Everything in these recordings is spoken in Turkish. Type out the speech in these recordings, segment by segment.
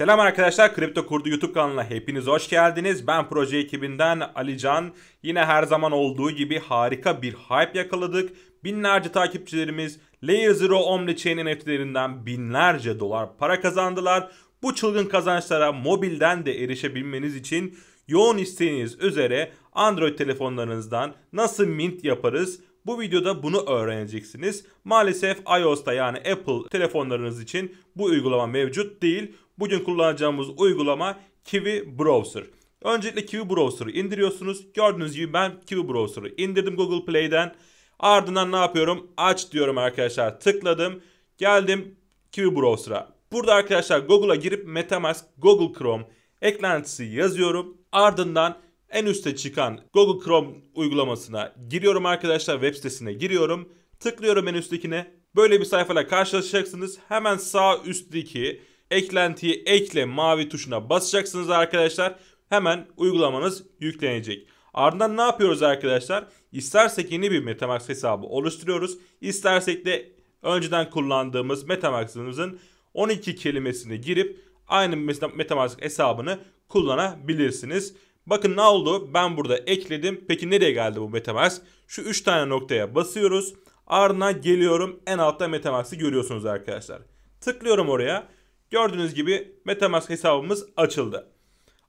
Selam arkadaşlar Kripto Kurdu YouTube kanalına hepiniz hoş geldiniz. Ben proje ekibinden Alican. Yine her zaman olduğu gibi harika bir hype yakaladık. Binlerce takipçilerimiz Layer Zero Omnichain NFT'lerinden binlerce dolar para kazandılar. Bu çılgın kazançlara mobilden de erişebilmeniz için yoğun isteğiniz üzere Android telefonlarınızdan nasıl mint yaparız bu videoda bunu öğreneceksiniz. Maalesef iOS'ta yani Apple telefonlarınız için bu uygulama mevcut değil. Bugün kullanacağımız uygulama Kiwi Browser. Öncelikle Kiwi Browser'ı indiriyorsunuz. Gördüğünüz gibi ben Kiwi Browser'ı indirdim Google Play'den. Ardından ne yapıyorum? Aç diyorum arkadaşlar. Tıkladım. Geldim Kiwi Browser'a. Burada arkadaşlar Google'a girip Metamask Google Chrome eklentisi yazıyorum. Ardından en üste çıkan Google Chrome uygulamasına giriyorum arkadaşlar web sitesine giriyorum. Tıklıyorum en üsttekine. Böyle bir sayfayla karşılaşacaksınız. Hemen sağ üstteki eklentiyi ekle mavi tuşuna basacaksınız arkadaşlar. Hemen uygulamanız yüklenecek. Ardından ne yapıyoruz arkadaşlar? İstersek yeni bir Metamask hesabı oluşturuyoruz. İstersek de önceden kullandığımız Metamask'ımızın 12 kelimesini girip aynı Metamask hesabını kullanabilirsiniz. Bakın ne oldu? Ben burada ekledim. Peki nereye geldi bu MetaMask? Şu 3 tane noktaya basıyoruz. Ardına geliyorum. En altta MetaMask'ı görüyorsunuz arkadaşlar. Tıklıyorum oraya. Gördüğünüz gibi MetaMask hesabımız açıldı.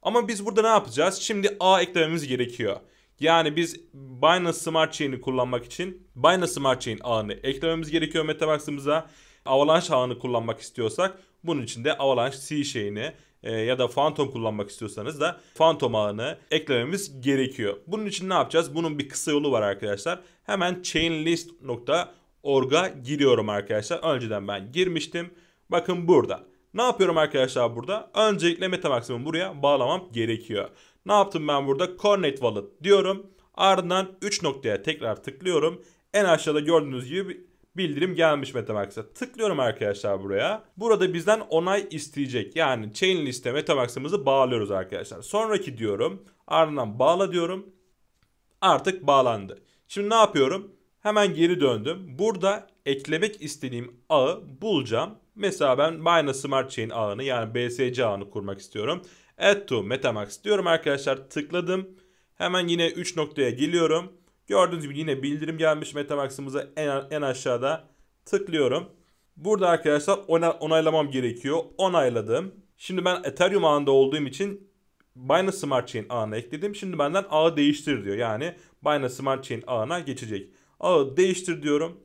Ama biz burada ne yapacağız? Şimdi A eklememiz gerekiyor. Yani biz Binance Smart Chain'i kullanmak için Binance Smart Chain ağını eklememiz gerekiyor MetaMask'ımıza. Avalanche ağını kullanmak istiyorsak bunun için de Avalanche C şeyini e, ya da Phantom kullanmak istiyorsanız da Phantom ağını eklememiz gerekiyor. Bunun için ne yapacağız? Bunun bir kısa yolu var arkadaşlar. Hemen chainlist.org'a giriyorum arkadaşlar. Önceden ben girmiştim. Bakın burada. Ne yapıyorum arkadaşlar burada? Öncelikle MetaMax'ımı buraya bağlamam gerekiyor. Ne yaptım ben burada? Connect Wallet diyorum. Ardından 3 noktaya tekrar tıklıyorum. En aşağıda gördüğünüz gibi bildirim gelmiş MetaMask'e. Tıklıyorum arkadaşlar buraya. Burada bizden onay isteyecek. Yani chain liste MetaMask'ımızı bağlıyoruz arkadaşlar. Sonraki diyorum. Ardından bağla diyorum. Artık bağlandı. Şimdi ne yapıyorum? Hemen geri döndüm. Burada eklemek istediğim ağı bulacağım. Mesela ben Binance Smart Chain ağını yani BSC ağını kurmak istiyorum. Add to Metamask diyorum arkadaşlar. Tıkladım. Hemen yine 3 noktaya geliyorum. Gördüğünüz gibi yine bildirim gelmiş Metamask'ımıza en, en aşağıda tıklıyorum. Burada arkadaşlar onaylamam gerekiyor. Onayladım. Şimdi ben Ethereum ağında olduğum için Binance Smart Chain ağına ekledim. Şimdi benden ağı değiştir diyor. Yani Binance Smart Chain ağına geçecek. Ağı değiştir diyorum.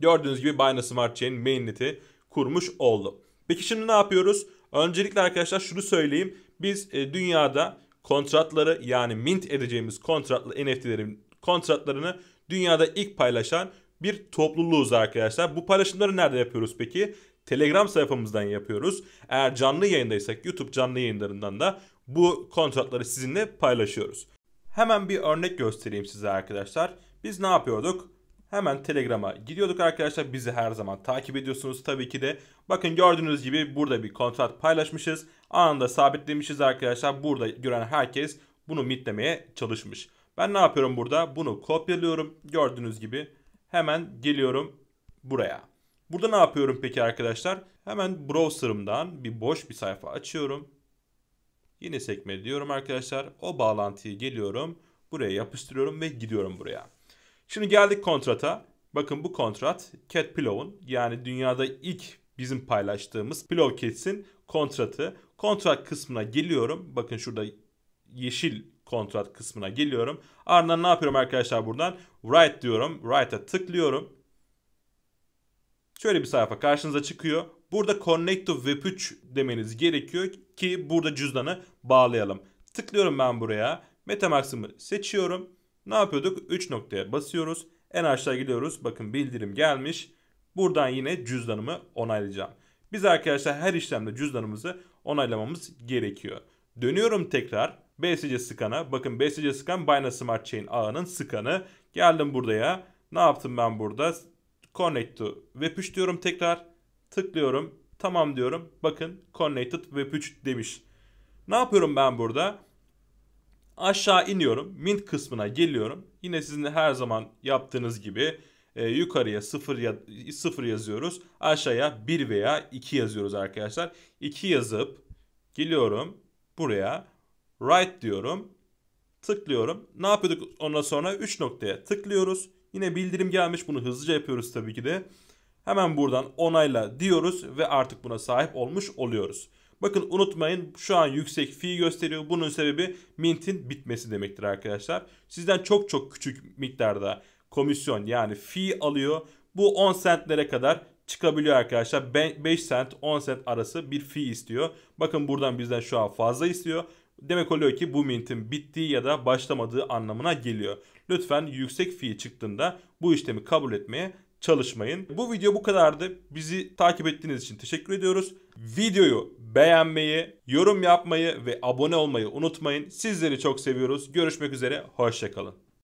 Gördüğünüz gibi Binance Smart Chain mainnet'i kurmuş oldu. Peki şimdi ne yapıyoruz? Öncelikle arkadaşlar şunu söyleyeyim. Biz e, dünyada kontratları yani mint edeceğimiz kontratlı NFT'lerin kontratlarını dünyada ilk paylaşan bir topluluğuz arkadaşlar. Bu paylaşımları nerede yapıyoruz peki? Telegram sayfamızdan yapıyoruz. Eğer canlı yayındaysak YouTube canlı yayınlarından da bu kontratları sizinle paylaşıyoruz. Hemen bir örnek göstereyim size arkadaşlar. Biz ne yapıyorduk? Hemen Telegram'a gidiyorduk arkadaşlar. Bizi her zaman takip ediyorsunuz tabii ki de. Bakın gördüğünüz gibi burada bir kontrat paylaşmışız. Anında sabitlemişiz arkadaşlar. Burada gören herkes bunu mitlemeye çalışmış. Ben ne yapıyorum burada? Bunu kopyalıyorum. Gördüğünüz gibi hemen geliyorum buraya. Burada ne yapıyorum peki arkadaşlar? Hemen browser'ımdan bir boş bir sayfa açıyorum. Yeni sekme diyorum arkadaşlar. O bağlantıyı geliyorum. Buraya yapıştırıyorum ve gidiyorum buraya. Şimdi geldik kontrata. Bakın bu kontrat Cat Pillow'un yani dünyada ilk bizim paylaştığımız Pillow Cats'in kontratı. Kontrat kısmına geliyorum. Bakın şurada yeşil kontrat kısmına geliyorum. Ardından ne yapıyorum arkadaşlar buradan? Write diyorum. Write'a tıklıyorum. Şöyle bir sayfa karşınıza çıkıyor. Burada Connect to Web3 demeniz gerekiyor ki burada cüzdanı bağlayalım. Tıklıyorum ben buraya. MetaMask'ımı seçiyorum. Ne yapıyorduk? 3 noktaya basıyoruz. En aşağı gidiyoruz. Bakın bildirim gelmiş. Buradan yine cüzdanımı onaylayacağım. Biz arkadaşlar her işlemde cüzdanımızı onaylamamız gerekiyor. Dönüyorum tekrar BSC skana. Bakın BSC skan Binance Smart Chain ağının skanı. Geldim buraya. Ne yaptım ben burada? Connect to Web3 diyorum tekrar. Tıklıyorum. Tamam diyorum. Bakın Connected Web3 demiş. Ne yapıyorum ben burada? Aşağı iniyorum. Mint kısmına geliyorum. Yine sizin her zaman yaptığınız gibi e, yukarıya 0 ya 0 yazıyoruz. Aşağıya 1 veya 2 yazıyoruz arkadaşlar. 2 yazıp geliyorum buraya right diyorum. Tıklıyorum. Ne yapıyorduk ondan sonra 3 noktaya tıklıyoruz. Yine bildirim gelmiş. Bunu hızlıca yapıyoruz tabii ki de. Hemen buradan onayla diyoruz ve artık buna sahip olmuş oluyoruz. Bakın unutmayın şu an yüksek fi gösteriyor. Bunun sebebi mintin bitmesi demektir arkadaşlar. Sizden çok çok küçük miktarda komisyon yani fi alıyor. Bu 10 centlere kadar çıkabiliyor arkadaşlar. 5 cent 10 cent arası bir fee istiyor. Bakın buradan bizden şu an fazla istiyor. Demek oluyor ki bu mintin bittiği ya da başlamadığı anlamına geliyor. Lütfen yüksek fee çıktığında bu işlemi kabul etmeye çalışmayın. Bu video bu kadardı. Bizi takip ettiğiniz için teşekkür ediyoruz. Videoyu beğenmeyi, yorum yapmayı ve abone olmayı unutmayın. Sizleri çok seviyoruz. Görüşmek üzere, hoşçakalın.